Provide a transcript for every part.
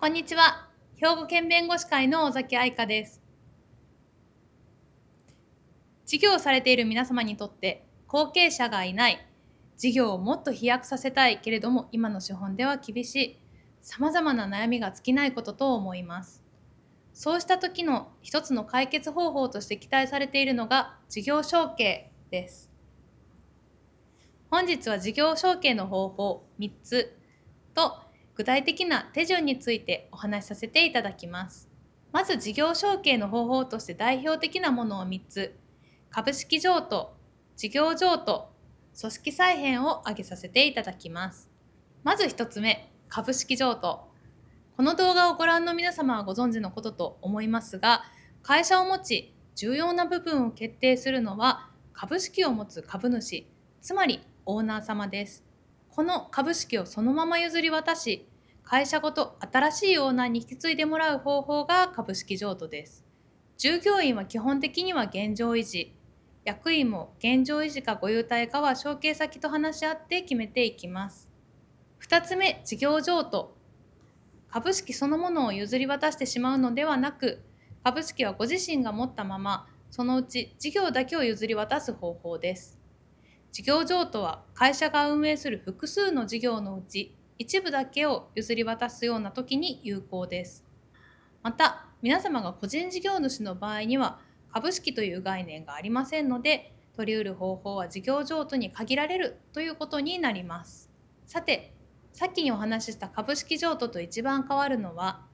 こんにちは。兵庫県弁護士会の尾崎愛香です。事業をされている皆様にとって後継者がいない、事業をもっと飛躍させたいけれども今の資本では厳しい、様々な悩みが尽きないことと思います。そうした時の一つの解決方法として期待されているのが事業承継です。本日は事業承継の方法3つと具体的な手順についてお話しさせていただきます。まず事業承継の方法として代表的なものを3つ、株式譲渡、事業譲渡、組織再編を挙げさせていただきます。まず1つ目、株式譲渡。この動画をご覧の皆様はご存知のことと思いますが、会社を持ち、重要な部分を決定するのは株式を持つ株主、つまりオーナー様です。この株式をそのまま譲り渡し会社ごと新しいオーナーに引き継いでもらう方法が株式譲渡です従業員は基本的には現状維持役員も現状維持かご優待かは承継先と話し合って決めていきます2つ目事業譲渡株式そのものを譲り渡してしまうのではなく株式はご自身が持ったままそのうち事業だけを譲り渡す方法です事業譲渡は会社が運営する複数の事業のうち一部だけを譲り渡すような時に有効です。また皆様が個人事業主の場合には株式という概念がありませんので取り得る方法は事業譲渡に限られるということになります。さてさっきにお話しした株式譲渡と一番変わるのは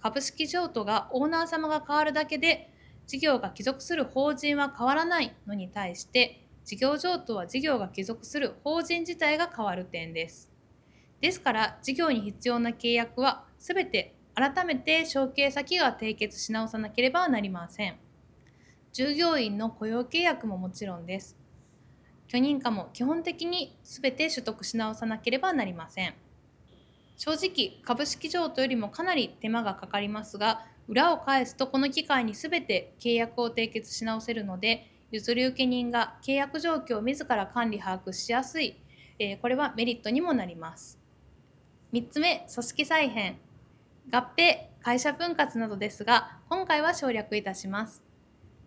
株式譲渡がオーナー様が変わるだけで事業が帰属する法人は変わらないのに対して事業譲渡は事業が帰属する法人自体が変わる点です。ですから事業に必要な契約は全て改めて承継先が締結し直さなければなりません。従業員の雇用契約ももちろんです。許認可も基本的に全て取得し直さなければなりません。正直株式譲渡よりもかなり手間がかかりますが裏を返すとこの機会に全て契約を締結し直せるので譲り受け人が契約状況を自ら管理把握しやすい、えー、これはメリットにもなります。3つ目、組織再編。合併、会社分割などですが、今回は省略いたします。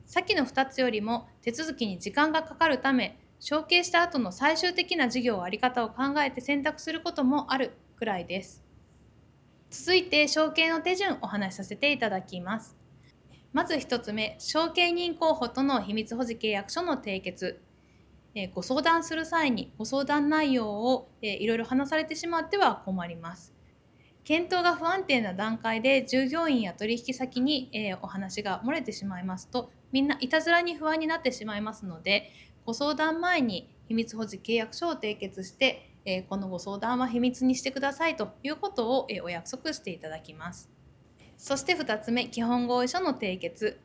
先の2つよりも手続きに時間がかかるため、承継した後の最終的な事業在り方を考えて選択することもあるくらいです。続いて承継の手順お話しさせていただきます。まず1つ目、証券人候補との秘密保持契約書の締結。えご相談する際にご相談内容を、えいろいろ話されてしまっては困ります。検討が不安定な段階で従業員や取引先に、えお話が漏れてしまいますとみんないたずらに不安になってしまいますのでご相談前に秘密保持契約書を締結して、えこのご相談は秘密にしてくださいということを、えお約束していただきます。そして2つ目、基本合意書の締結。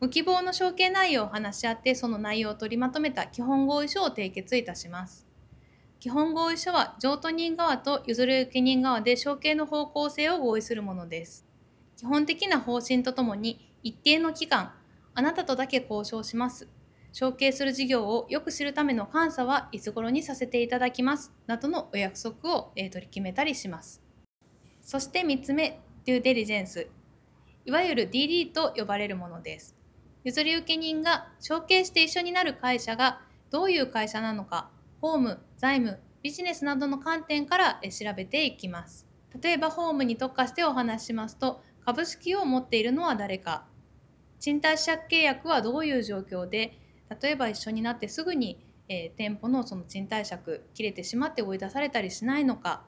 ご希望の承継内容を話し合って、その内容を取りまとめた基本合意書を締結いたします。基本合意書は、譲渡人側と譲り受け人側で承継の方向性を合意するものです。基本的な方針とともに、一定の期間、あなたとだけ交渉します。承継する事業をよく知るための監査はいつ頃にさせていただきますなどのお約束を取り決めたりします。そして3つ目、デューデリジェンス、いわゆる DD と呼ばれるものです。譲り受け人が承継して一緒になる会社がどういう会社なのか、ホーム、財務、ビジネスなどの観点から調べていきます。例えばホームに特化してお話ししますと、株式を持っているのは誰か、賃貸借契約はどういう状況で、例えば一緒になってすぐに、えー、店舗のその賃貸借切れてしまって追い出されたりしないのか、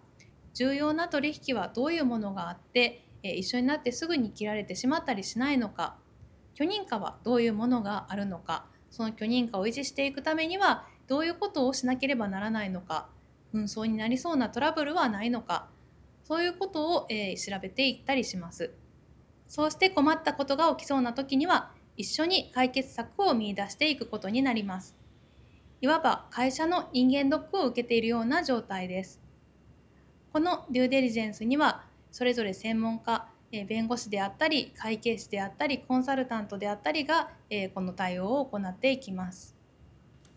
重要な取引はどういうものがあって、え一緒になってすぐに切られてしまったりしないのか許認可はどういうものがあるのかその許認可を維持していくためにはどういうことをしなければならないのか紛争になりそうなトラブルはないのかそういうことを、え調べていったりしますそうして困ったことが起きそうな時には一緒に解決策を見出していくことになりますいわば会社の人間ドックを受けているような状態ですこのデューデリジェンスにはそれぞれ専門家弁護士であったり会計士であったりコンサルタントであったりがこの対応を行っていきます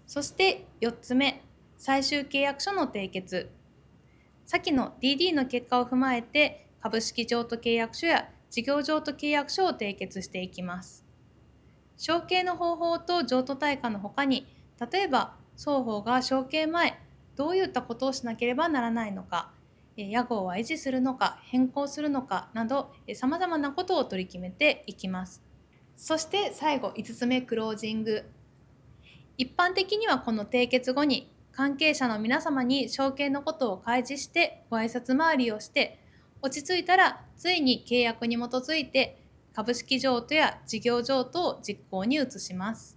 そして4つ目最終契約書の締結先の DD の結果を踏まえて株式譲渡契約書や事業譲渡契約書を締結していきます承継の方法と譲渡対価のほかに例えば双方が承継前どういったことをしなければならないのか屋号は維持するのか変更するのかなどさまざまなことを取り決めていきますそして最後5つ目クロージング一般的にはこの締結後に関係者の皆様に証券のことを開示してご挨拶回りをして落ち着いたらついに契約に基づいて株式譲渡や事業譲渡を実行に移します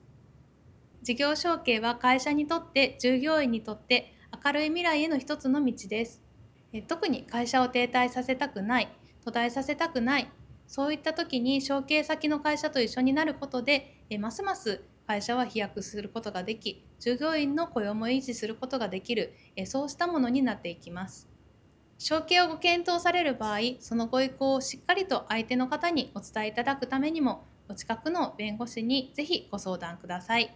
事業承継は会社にとって従業員にとって明るい未来への一つの道です特に会社を停滞させたくない途絶えさせたくないそういった時に承継先の会社と一緒になることでますます会社は飛躍することができ従業員の雇用も維持することができるそうしたものになっていきます。承継をご検討される場合そのご意向をしっかりと相手の方にお伝えいただくためにもお近くの弁護士にぜひご相談ください。